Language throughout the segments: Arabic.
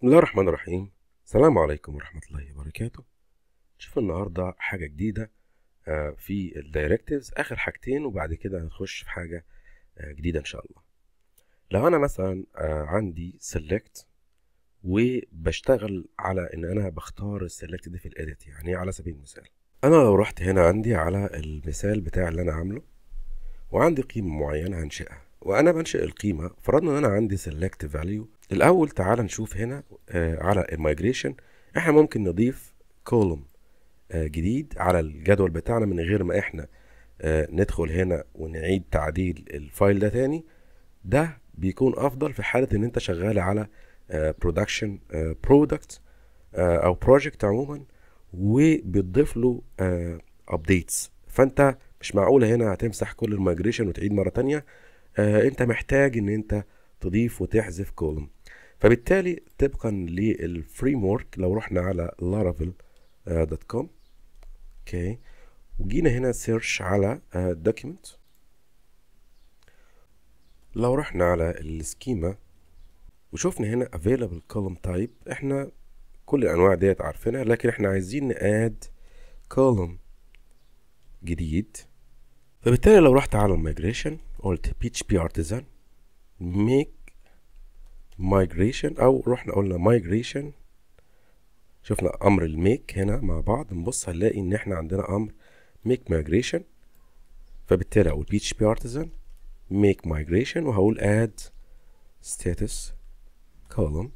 بسم الله الرحمن الرحيم السلام عليكم ورحمة الله وبركاته نشوف النهاردة حاجة جديدة آه، في الدايركتيفز آخر حاجتين وبعد كده هنخش في حاجة آه، جديدة إن شاء الله لو أنا مثلا آه، عندي سيلكت وبشتغل على إن أنا بختار السيلكت ده في الإيديت يعني على سبيل المثال أنا لو رحت هنا عندي على المثال بتاع اللي أنا عامله وعندي قيمة معينة هنشئها وأنا بنشئ القيمة فرضنا إن أنا عندي سيلكت فاليو الاول تعال نشوف هنا آه، على المايجريشن احنا ممكن نضيف كولوم آه، جديد على الجدول بتاعنا من غير ما احنا آه، ندخل هنا ونعيد تعديل الفايل ده تاني ده بيكون افضل في حاله ان انت شغال على برودكشن برودكت او بروجكت عموما وبتضيف له ابديتس فانت مش معقوله هنا هتمسح كل المايجريشن وتعيد مره تانية انت محتاج ان انت تضيف وتحذف كولوم فبالتالي طبقا للفريم ورك لو رحنا على لارافيل دوت كوم اوكي وجينا هنا سيرش على دوكيمنت آه، لو رحنا على السكيما وشوفنا هنا افيلبل كولوم تايب احنا كل الانواع ديت عارفينها لكن احنا عايزين ناد كولوم جديد فبالتالي لو رحت على المايجريشن قلت php artisan make migration او رحنا قلنا migration شفنا امر الميك هنا مع بعض نبص هنلاقي ان احنا عندنا امر ميك migration فبالتالي اقول php artisan make migration وهقول add status column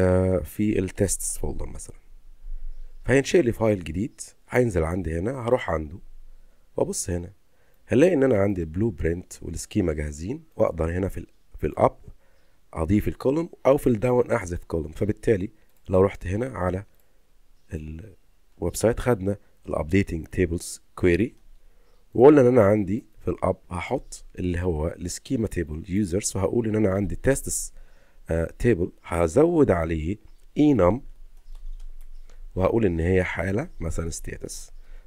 آه، في التستس فولدر مثلا فهينشئ لي فايل جديد هينزل عندي هنا هروح عنده وابص هنا هنلاقي ان انا عندي البلو برنت والسكيما جاهزين واقدر هنا في ال في الاب اضيف الكولوم او في الداون احذف كولوم فبالتالي لو رحت هنا على الويب سايت خدنا الابديتنج تيبلز كويري وقلنا ان انا عندي في الاب هحط اللي هو السكيما تيبل يوزرز وهقول ان انا عندي تيستس تيبل آه، هزود عليه enum وهقول ان هي حاله مثلا status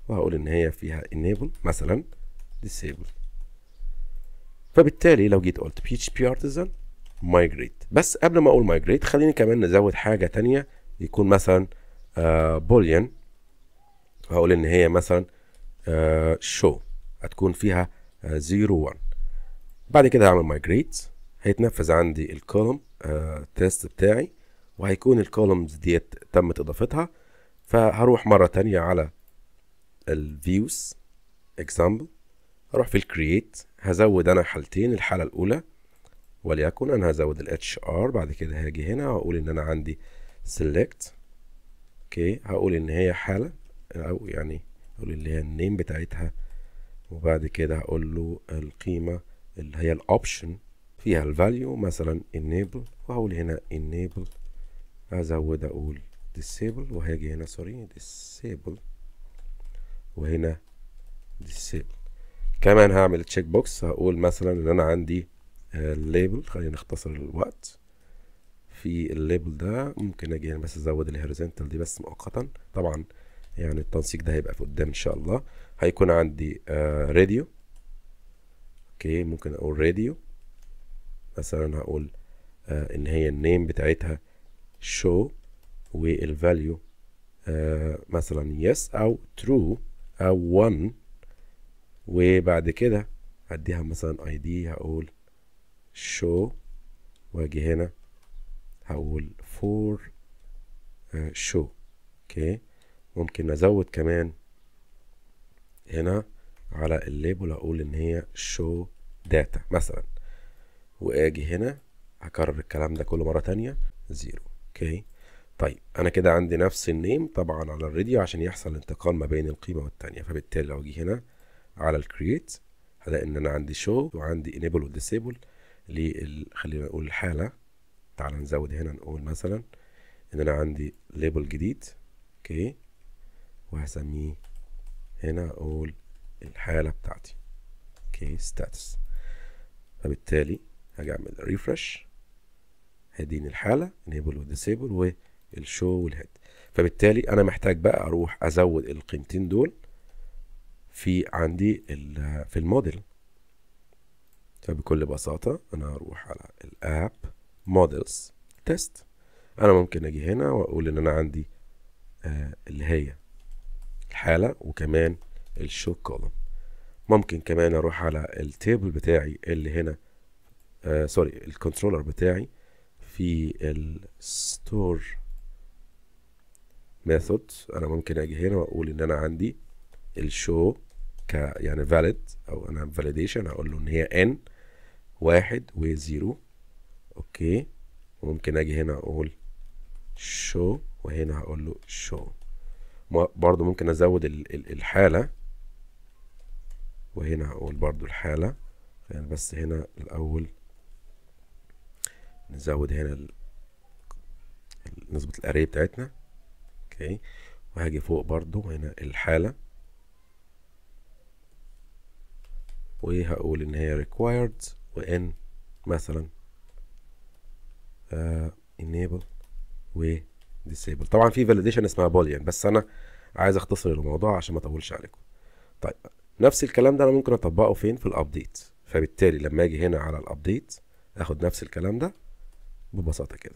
وهقول ان هي فيها enable مثلا disable فبالتالي لو جيت قلت php artisan migrate بس قبل ما اقول migrate خليني كمان نزود حاجه تانية يكون مثلا آه boolean هقول ان هي مثلا آه show هتكون فيها 0 آه 1 بعد كده هعمل migrate هيتنفذ عندي الكولوم تيست آه، بتاعي وهيكون الكولومز ديت تمت اضافتها فهروح مره تانية على الفيوز example اروح في الكرييت هزود انا حالتين الحاله الاولى وليكن انا هزود الاتش ار بعد كده هاجي هنا هقول ان انا عندي سيلكت اوكي هقول ان هي حاله او يعني هقول اللي هي النيم بتاعتها وبعد كده هقول له القيمه اللي هي الاوبشن فيها الفاليو مثلا enable وهقول هنا enable هزود اقول disable وهاجي هنا سوري disable وهنا disable كمان هعمل تشيك بوكس هقول مثلا ان انا عندي الليبل آه، خلينا نختصر الوقت في الليبل ده ممكن اجي بس ازود الهوريزونتال دي بس مؤقتا طبعا يعني التنسيق ده هيبقى في قدام ان شاء الله هيكون عندي راديو آه، اوكي ممكن اقول راديو مثلا هقول آه، ان هي النيم بتاعتها شو والفاليو مثلا يس yes او ترو او 1 وبعد كده هديها مثلا اي دي هقول شو واجي هنا هقول فور شو اوكي ممكن ازود كمان هنا على الليبل اقول ان هي شو داتا مثلا واجي هنا هكرر الكلام ده كل مره تانية زيرو اوكي طيب انا كده عندي نفس النيم طبعا على الراديو عشان يحصل انتقال ما بين القيمه والتانية فبالتالي لو اجي هنا على الكرييت هلاقي ان انا عندي شو وعندي انيبل وديسيبل لل خلينا نقول الحاله تعال نزود هنا نقول مثلا ان انا عندي ليبل جديد اوكي وهسميه هنا اقول الحاله بتاعتي اوكي ستاتس فبالتالي هاجي اعمل ريفرش هديني الحاله انيبل وديسيبل والشو والهيد فبالتالي انا محتاج بقى اروح ازود القيمتين دول في عندي في الموديل فبكل بساطة أنا هروح على الاب موديلز تيست أنا ممكن أجي هنا وأقول إن أنا عندي آه اللي هي الحالة وكمان الشو كولوم ممكن كمان أروح على التيبل بتاعي اللي هنا آه سوري الكنترولر بتاعي في الستور ميثود أنا ممكن أجي هنا وأقول إن أنا عندي الشو ك يعني valid او انا فاليديشن هقول له ان هي ان واحد وزيرو اوكي وممكن اجي هنا اقول شو وهنا هقول له شو برضو ممكن ازود الحالة وهنا هقول برضو الحالة يعني بس هنا الاول نزود هنا نسبة الاري بتاعتنا اوكي وهاجي فوق برضو هنا الحالة وهقول ان هي required وان مثلا uh, enable و disable طبعا في validation اسمها boolean يعني، بس انا عايز اختصر الموضوع عشان ما اطولش عليكم طيب نفس الكلام ده انا ممكن اطبقه فين في الابديت فبالتالي لما اجي هنا على الابديت اخد نفس الكلام ده ببساطه كده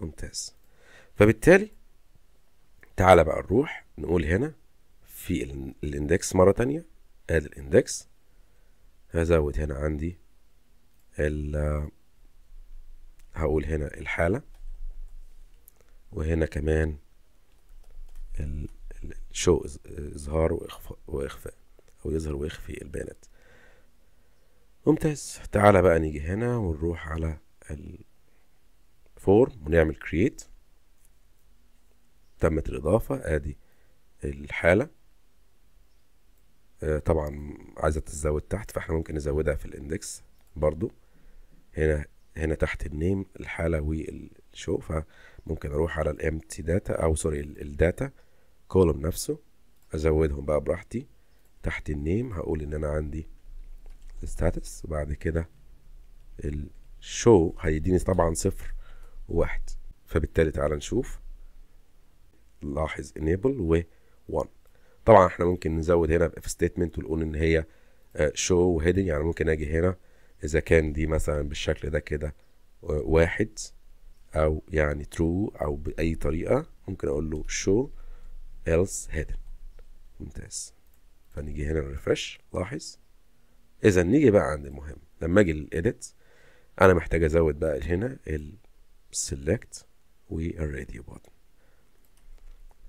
ممتاز فبالتالي تعالى بقى نروح نقول هنا في الاندكس مره تانية ادي الاندكس هزود هنا عندي ال هقول هنا الحالة وهنا كمان شو إظهار وإخفاء, وإخفاء أو يظهر ويخفي البيانات ممتاز تعالى بقى نيجي هنا ونروح على الفورم ونعمل create تمت الإضافة آدي الحالة آه، طبعا عايزه تتزود تحت فاحنا ممكن نزودها في الاندكس برضو هنا هنا تحت النيم الحاله والشو فممكن اروح على الامتي داتا او سوري الداتا كولوم نفسه ازودهم بقى براحتي تحت النيم هقول ان انا عندي status وبعد كده الشو هيديني طبعا صفر وواحد فبالتالي تعال نشوف لاحظ enable و 1 طبعا احنا ممكن نزود هنا في ستيتمنت ونقول ان هي شو آه، وهيدن يعني ممكن اجي هنا اذا كان دي مثلا بالشكل ده كده آه، واحد او يعني ترو او باي طريقه ممكن اقول له شو ايلس هيدن ممتاز فنيجي هنا ريفرش لاحظ اذا نيجي بقى عند المهم لما اجي للإيديت انا محتاج ازود بقى هنا السلكت والراديو بوتن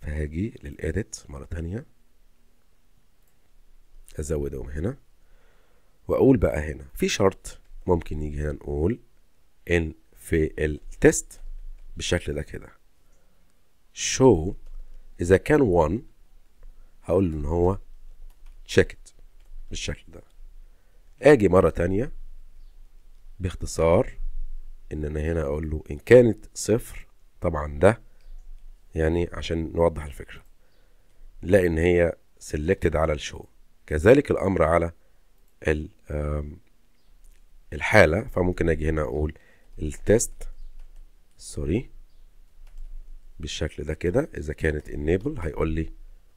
فهاجي للإيديت مره ثانيه ازودهم هنا واقول بقى هنا في شرط ممكن نيجي هنا نقول ان في التست بالشكل ده كده show اذا كان 1 هقول له ان هو checked بالشكل ده اجي مره تانية باختصار ان انا هنا اقول له ان كانت صفر طبعا ده يعني عشان نوضح الفكره نلاقي ان هي selected على الشو كذلك الأمر على الحالة فممكن أجي هنا أقول التست سوري بالشكل ده كده إذا كانت enable هيقول لي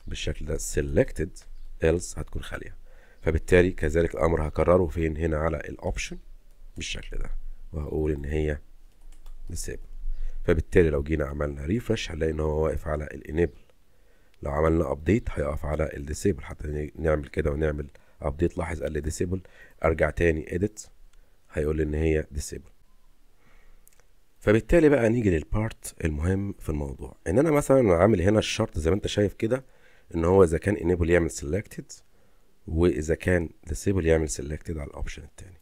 بالشكل ده selected else هتكون خالية فبالتالي كذلك الأمر هكرره فين هنا على الأوبشن بالشكل ده وهقول إن هي disable فبالتالي لو جينا عملنا ريفرش هنلاقي إن هو واقف على الانيبل لو عملنا ابديت هيقف على الديسيبل حتى نعمل كده ونعمل ابديت لاحظ قال لي ديسيبل ارجع تاني اديت هيقول لي ان هي ديسيبل فبالتالي بقى نيجي للبارت المهم في الموضوع ان انا مثلا عامل هنا الشرط زي ما انت شايف كده ان هو اذا كان انيبل يعمل سيلكتد واذا كان ديسيبل يعمل سيلكتد على الاوبشن التاني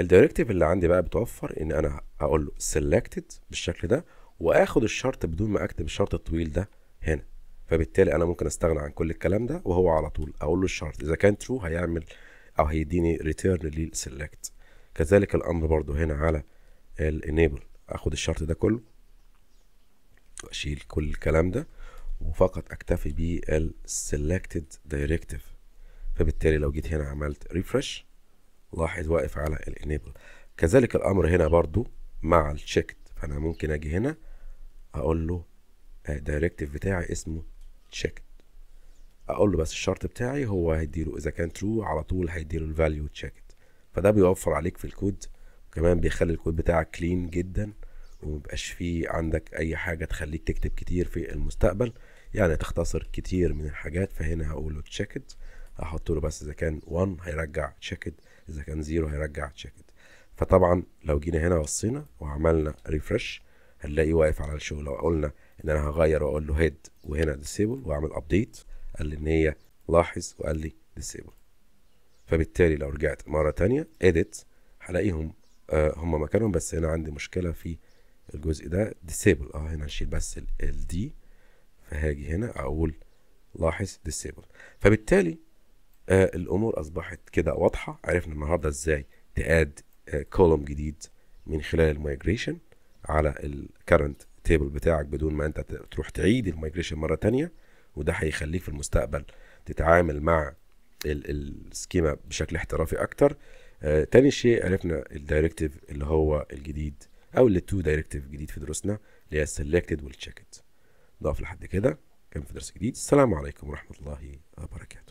الدايركتيف اللي عندي بقى بتوفر ان انا اقول له سيلكتد بالشكل ده واخد الشرط بدون ما اكتب الشرط الطويل ده هنا فبالتالي انا ممكن استغنى عن كل الكلام ده وهو على طول اقول له الشرط اذا كان ترو هيعمل او هيديني ريتيرن للسلكت كذلك الامر برضو هنا على الانيبل اخد الشرط ده كله واشيل كل الكلام ده وفقط اكتفي بالسلكتد دايركتيف فبالتالي لو جيت هنا عملت ريفرش لاحظ واقف على الانيبل كذلك الامر هنا برضو مع التشيكت فانا ممكن اجي هنا اقول له الدايركتيف آه، بتاعي اسمه تشيك اقول له بس الشرط بتاعي هو هيديله اذا كان ترو على طول هيديله الفاليو تشيك فده بيوفر عليك في الكود وكمان بيخلي الكود بتاعك كلين جدا ومبقاش فيه عندك اي حاجه تخليك تكتب كتير في المستقبل يعني تختصر كتير من الحاجات فهنا هقول له تشيك هحط له بس اذا كان 1 هيرجع تشيك اذا كان 0 هيرجع تشيك فطبعا لو جينا هنا بصينا وعملنا ريفرش هنلاقيه واقف على الشغل لو قلنا ان انا هغير واقول له هيد وهنا ديسيبل واعمل ابديت قال لي ان هي لاحظ وقال لي ديسيبل فبالتالي لو رجعت مره تانية اديت هلاقيهم آه، هم مكانهم بس هنا عندي مشكله في الجزء ده ديسيبل اه هنا هشيل بس الدي فهاجي هنا اقول لاحظ ديسيبل فبالتالي آه، الامور اصبحت كده واضحه عرفنا النهارده ازاي تاد كولوم آه، جديد من خلال المايجريشن على الكرنت التيبل بتاعك بدون ما انت تروح تعيد المايجريشن مره تانية وده هيخليك في المستقبل تتعامل مع السكيما بشكل احترافي اكتر آه تاني شيء عرفنا الدايركتيف اللي هو الجديد او اللي تو دايركتيف جديد في دروسنا اللي هي السلكتد والتشيكد نقف لحد كده كان في درس جديد السلام عليكم ورحمه الله وبركاته